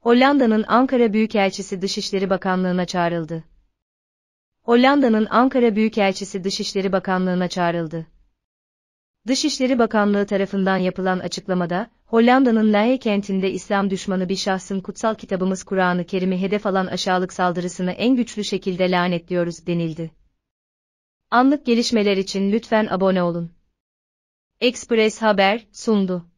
Hollanda'nın Ankara Büyükelçisi Dışişleri Bakanlığı'na çağrıldı. Hollanda'nın Ankara Büyükelçisi Dışişleri Bakanlığı'na çağrıldı. Dışişleri Bakanlığı tarafından yapılan açıklamada, Hollanda'nın Leye kentinde İslam düşmanı bir şahsın kutsal kitabımız Kur'an-ı Kerim'i hedef alan aşağılık saldırısını en güçlü şekilde lanetliyoruz denildi. Anlık gelişmeler için lütfen abone olun. Express Haber sundu.